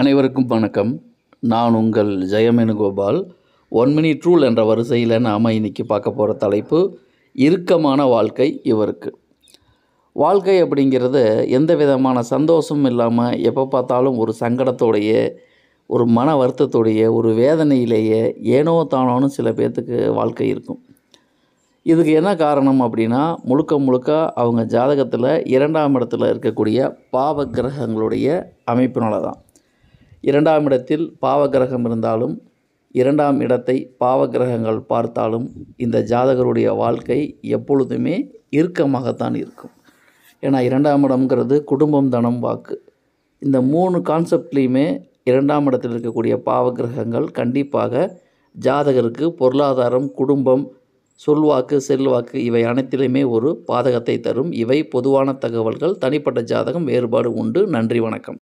அனைவருக்கும் வணக்கம் நான் உங்கள் கோபால் ஒன் மினிட் ரூல் என்ற வரிசையில் நாம் இன்றைக்கி பார்க்க போகிற தலைப்பு இறுக்கமான வாழ்க்கை இவருக்கு வாழ்க்கை அப்படிங்கிறது எந்த விதமான சந்தோஷமும் இல்லாமல் எப்போ பார்த்தாலும் ஒரு சங்கடத்தோடைய ஒரு மன வருத்தத்துடைய ஒரு வேதனையிலேயே ஏனோ தானோன்னு சில பேர்த்துக்கு வாழ்க்கை இருக்கும் இதுக்கு என்ன காரணம் அப்படின்னா முழுக்க முழுக்க அவங்க ஜாதகத்தில் இரண்டாம் இடத்துல இருக்கக்கூடிய பாவ கிரகங்களுடைய அமைப்பினால தான் இரண்டாம் இடத்தில் பாவகிரகம் இருந்தாலும் இரண்டாம் இடத்தை பாவகிரகங்கள் பார்த்தாலும் இந்த ஜாதகருடைய வாழ்க்கை எப்பொழுதுமே இறுக்கமாகத்தான் இருக்கும் ஏன்னா இரண்டாம் இடம்ங்கிறது குடும்பம் தனம் வாக்கு இந்த மூணு கான்செப்ட்லேயுமே இரண்டாம் இடத்தில் இருக்கக்கூடிய பாவகிரகங்கள் கண்டிப்பாக ஜாதகருக்கு பொருளாதாரம் குடும்பம் சொல்வாக்கு செல்வாக்கு இவை அனைத்திலுமே ஒரு பாதகத்தை தரும் இவை பொதுவான தகவல்கள் தனிப்பட்ட ஜாதகம் வேறுபாடு உண்டு நன்றி வணக்கம்